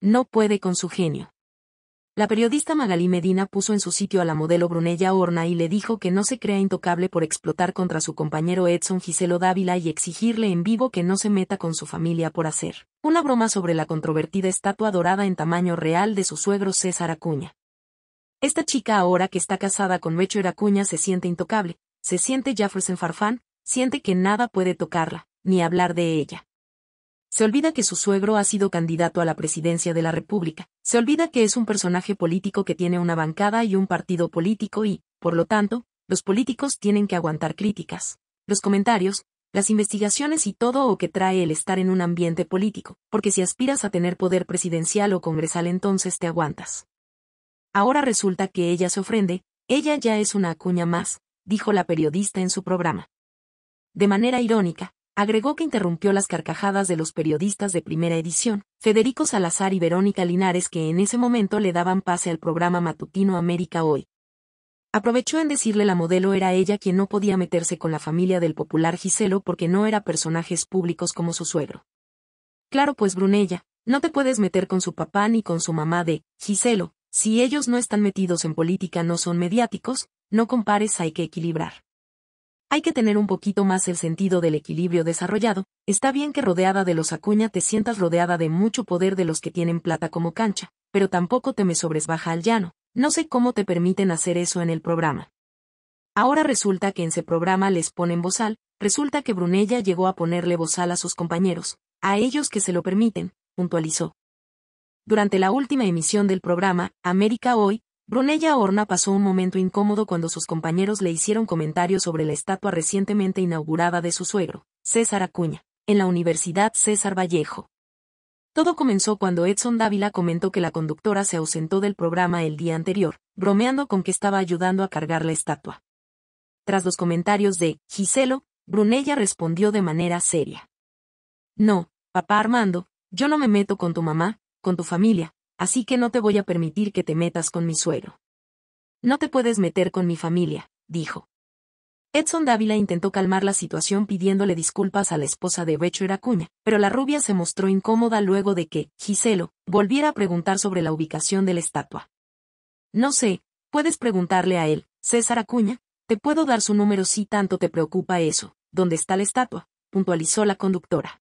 No puede con su genio. La periodista Magali Medina puso en su sitio a la modelo Brunella Horna y le dijo que no se crea intocable por explotar contra su compañero Edson Giselo Dávila y exigirle en vivo que no se meta con su familia por hacer una broma sobre la controvertida estatua dorada en tamaño real de su suegro César Acuña. Esta chica ahora que está casada con Richard Acuña se siente intocable, se siente Jefferson Farfán, siente que nada puede tocarla, ni hablar de ella. Se olvida que su suegro ha sido candidato a la presidencia de la República. Se olvida que es un personaje político que tiene una bancada y un partido político y, por lo tanto, los políticos tienen que aguantar críticas, los comentarios, las investigaciones y todo lo que trae el estar en un ambiente político, porque si aspiras a tener poder presidencial o congresal entonces te aguantas. Ahora resulta que ella se ofrende, ella ya es una acuña más, dijo la periodista en su programa. De manera irónica, Agregó que interrumpió las carcajadas de los periodistas de primera edición, Federico Salazar y Verónica Linares que en ese momento le daban pase al programa matutino América Hoy. Aprovechó en decirle la modelo era ella quien no podía meterse con la familia del popular Giselo porque no era personajes públicos como su suegro. Claro pues Brunella, no te puedes meter con su papá ni con su mamá de, Giselo, si ellos no están metidos en política no son mediáticos, no compares hay que equilibrar. Hay que tener un poquito más el sentido del equilibrio desarrollado, está bien que rodeada de los acuña te sientas rodeada de mucho poder de los que tienen plata como cancha, pero tampoco te me sobresbaja al llano, no sé cómo te permiten hacer eso en el programa. Ahora resulta que en ese programa les ponen bozal, resulta que Brunella llegó a ponerle bozal a sus compañeros, a ellos que se lo permiten, puntualizó. Durante la última emisión del programa, América Hoy, Brunella Horna pasó un momento incómodo cuando sus compañeros le hicieron comentarios sobre la estatua recientemente inaugurada de su suegro, César Acuña, en la Universidad César Vallejo. Todo comenzó cuando Edson Dávila comentó que la conductora se ausentó del programa el día anterior, bromeando con que estaba ayudando a cargar la estatua. Tras los comentarios de Giselo, Brunella respondió de manera seria. No, papá Armando, yo no me meto con tu mamá, con tu familia, así que no te voy a permitir que te metas con mi suegro. No te puedes meter con mi familia, dijo. Edson Dávila intentó calmar la situación pidiéndole disculpas a la esposa de Becho Acuña, pero la rubia se mostró incómoda luego de que, Giselo, volviera a preguntar sobre la ubicación de la estatua. No sé, puedes preguntarle a él, César Acuña, te puedo dar su número si tanto te preocupa eso, ¿dónde está la estatua? puntualizó la conductora.